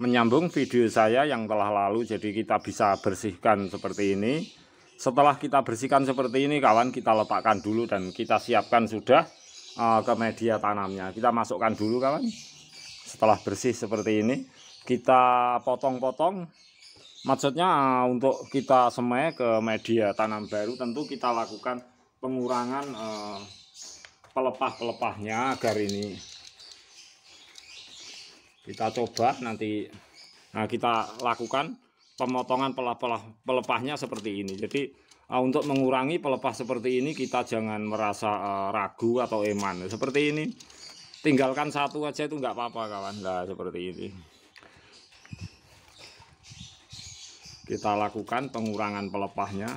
menyambung video saya yang telah lalu jadi kita bisa bersihkan seperti ini setelah kita bersihkan seperti ini kawan kita letakkan dulu dan kita siapkan sudah uh, ke media tanamnya kita masukkan dulu kawan setelah bersih seperti ini kita potong-potong maksudnya uh, untuk kita semai ke media tanam baru tentu kita lakukan pengurangan uh, pelepah-pelepahnya agar ini kita coba nanti nah kita lakukan pemotongan pelah-pelah pelepahnya seperti ini jadi ah, untuk mengurangi pelepah seperti ini kita jangan merasa eh, ragu atau eman seperti ini tinggalkan satu aja itu nggak apa-apa kawan nah seperti ini kita lakukan pengurangan pelepahnya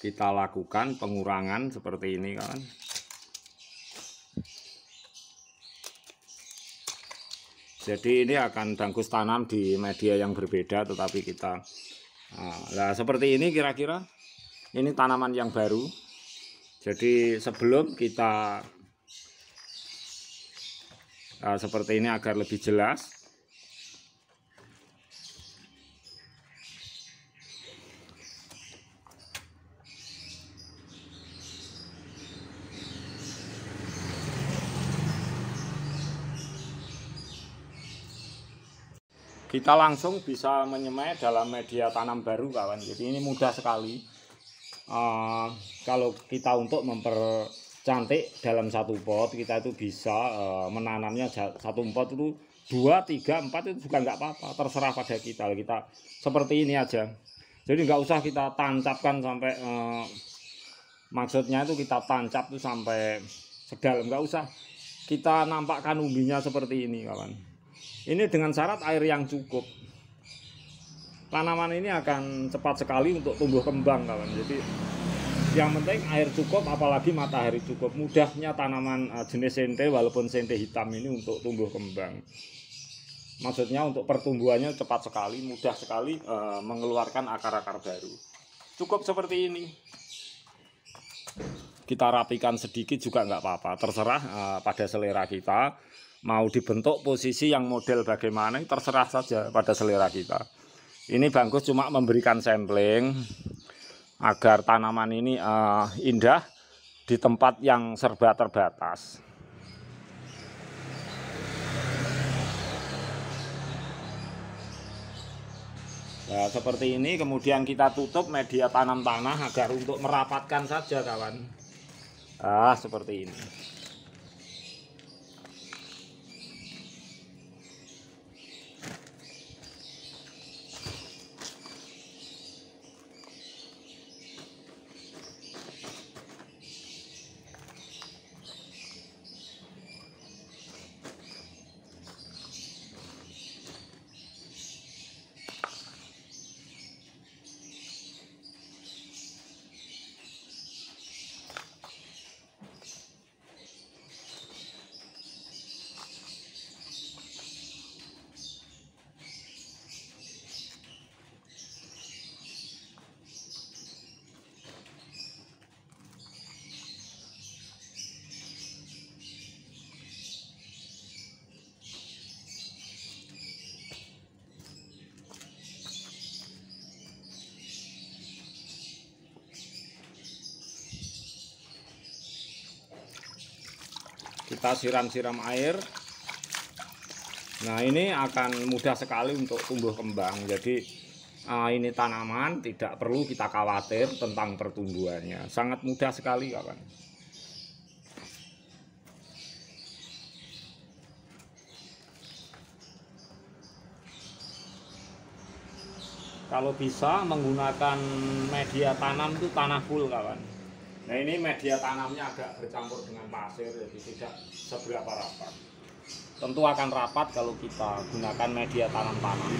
kita lakukan pengurangan seperti ini kawan jadi ini akan dangkus tanam di media yang berbeda tetapi kita nah seperti ini kira-kira ini tanaman yang baru jadi sebelum kita nah, seperti ini agar lebih jelas kita langsung bisa menyemai dalam media tanam baru kawan jadi ini mudah sekali uh, kalau kita untuk mempercantik dalam satu pot kita itu bisa uh, menanamnya satu pot itu dua tiga empat itu juga nggak apa-apa terserah pada kita kita seperti ini aja jadi nggak usah kita tancapkan sampai uh, maksudnya itu kita tancap tuh sampai sedalam nggak usah kita nampakkan umbinya seperti ini kawan ini dengan syarat air yang cukup. Tanaman ini akan cepat sekali untuk tumbuh kembang kawan. Jadi yang penting air cukup apalagi matahari cukup. Mudahnya tanaman eh, jenis sente walaupun sente hitam ini untuk tumbuh kembang. Maksudnya untuk pertumbuhannya cepat sekali, mudah sekali e, mengeluarkan akar-akar baru. Cukup seperti ini kita rapikan sedikit juga nggak apa-apa terserah e, pada selera kita mau dibentuk posisi yang model bagaimana terserah saja pada selera kita. Ini Bangkus cuma memberikan sampling agar tanaman ini uh, indah di tempat yang serba terbatas. Nah, seperti ini kemudian kita tutup media tanam tanah agar untuk merapatkan saja kawan. Ah, seperti ini. kita siram-siram air nah ini akan mudah sekali untuk tumbuh kembang jadi eh, ini tanaman tidak perlu kita khawatir tentang pertumbuhannya sangat mudah sekali kawan kalau bisa menggunakan media tanam itu tanah full kawan Nah ini media tanamnya agak bercampur dengan pasir jadi tidak seberapa rapat. Tentu akan rapat kalau kita gunakan media tanam tanam.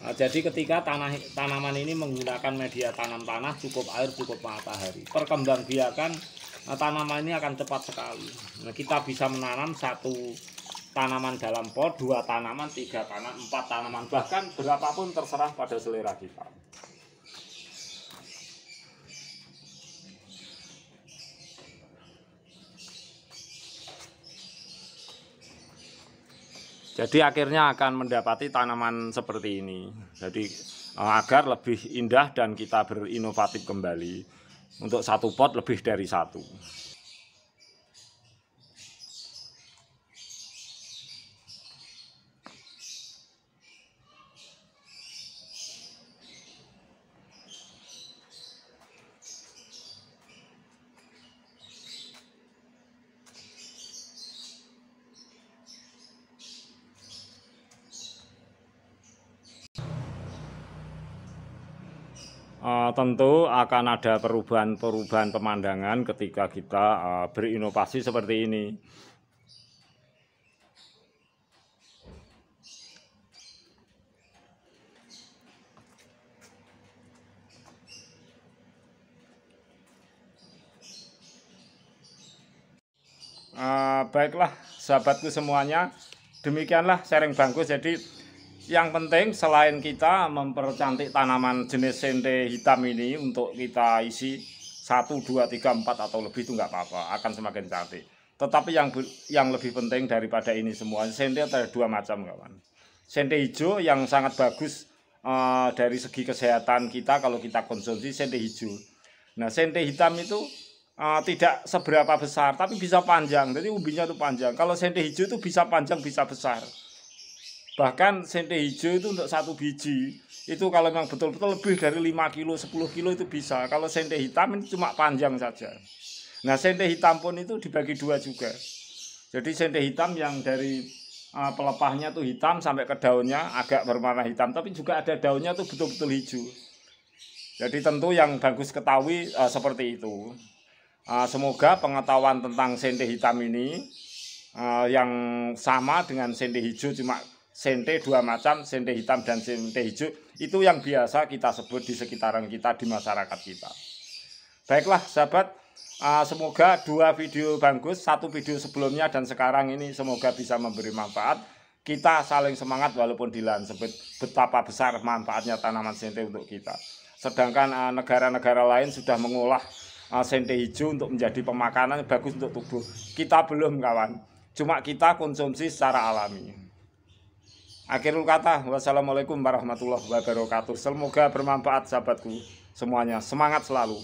Nah, jadi ketika tanah tanaman ini menggunakan media tanam tanah cukup air cukup matahari. Perkembangbiakan nah, tanaman ini akan cepat sekali. Nah, kita bisa menanam satu tanaman dalam pot, dua tanaman, tiga tanaman, empat tanaman, bahkan berapapun terserah pada selera kita. Jadi akhirnya akan mendapati tanaman seperti ini. Jadi eh, agar lebih indah dan kita berinovatif kembali. Untuk satu pot lebih dari satu. uh, tentu akan ada perubahan-perubahan pemandangan ketika kita uh, berinovasi seperti ini. Uh, baiklah sahabatku semuanya demikianlah sharing bangku jadi yang penting selain kita mempercantik tanaman jenis sente hitam ini untuk kita isi 1, 2, 3, 4 atau lebih itu nggak apa-apa, akan semakin cantik. Tetapi yang yang lebih penting daripada ini semua, sente ada dua macam kawan. Sente hijau yang sangat bagus uh, dari segi kesehatan kita kalau kita konsumsi sente hijau. Nah sente hitam itu uh, tidak seberapa besar, tapi bisa panjang. Jadi ubinya itu panjang. Kalau sente hijau itu bisa panjang, bisa besar. Bahkan sente hijau itu untuk satu biji itu kalau memang betul-betul lebih dari 5 kilo, 10 kilo itu bisa. Kalau sente hitam ini cuma panjang saja. Nah, sente hitam pun itu dibagi dua juga. Jadi sente hitam yang dari uh, pelepahnya tuh hitam sampai ke daunnya agak berwarna hitam, tapi juga ada daunnya tuh betul-betul hijau. Jadi tentu yang bagus ketahui uh, seperti itu. Uh, semoga pengetahuan tentang sente hitam ini uh, yang sama dengan sente hijau cuma sente dua macam, sente hitam dan sente hijau, itu yang biasa kita sebut di sekitaran kita, di masyarakat kita. Baiklah sahabat, ah, semoga dua video bagus, satu video sebelumnya dan sekarang ini semoga bisa memberi manfaat. Kita saling semangat walaupun di lahan sebut betapa besar manfaatnya tanaman sente untuk kita. Sedangkan ah, negara-negara lain sudah mengolah ah, sente hijau untuk menjadi pemakanan bagus untuk tubuh. Kita belum kawan, cuma kita konsumsi secara alami. Akhirul kata, wassalamualaikum warahmatullahi wabarakatuh. Semoga bermanfaat sahabatku semuanya. Semangat selalu.